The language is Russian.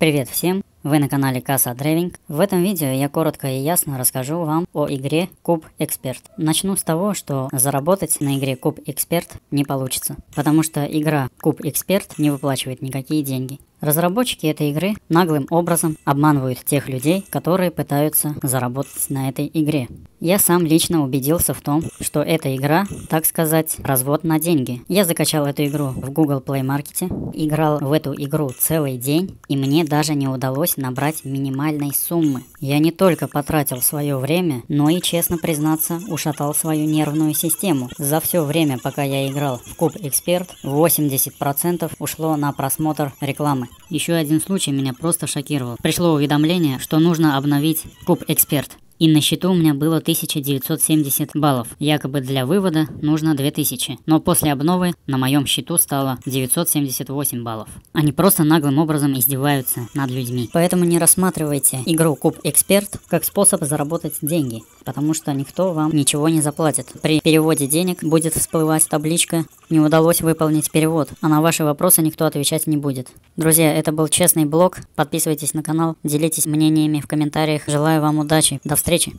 Привет всем! Вы на канале Касса Driving. В этом видео я коротко и ясно расскажу вам о игре Куб Эксперт. Начну с того, что заработать на игре Куб Эксперт не получится, потому что игра Куб Эксперт не выплачивает никакие деньги. Разработчики этой игры наглым образом обманывают тех людей, которые пытаются заработать на этой игре. Я сам лично убедился в том, что эта игра, так сказать, развод на деньги. Я закачал эту игру в Google Play Market, играл в эту игру целый день, и мне даже не удалось набрать минимальной суммы. Я не только потратил свое время, но и, честно признаться, ушатал свою нервную систему. За все время, пока я играл в Куб Эксперт, 80% ушло на просмотр рекламы. Еще один случай меня просто шокировал. Пришло уведомление, что нужно обновить Куб Эксперт. И на счету у меня было 1970 баллов. Якобы для вывода нужно 2000. Но после обновы на моем счету стало 978 баллов. Они просто наглым образом издеваются над людьми. Поэтому не рассматривайте игру Куб Эксперт как способ заработать деньги потому что никто вам ничего не заплатит. При переводе денег будет всплывать табличка «Не удалось выполнить перевод», а на ваши вопросы никто отвечать не будет. Друзья, это был Честный Блог. Подписывайтесь на канал, делитесь мнениями в комментариях. Желаю вам удачи. До встречи!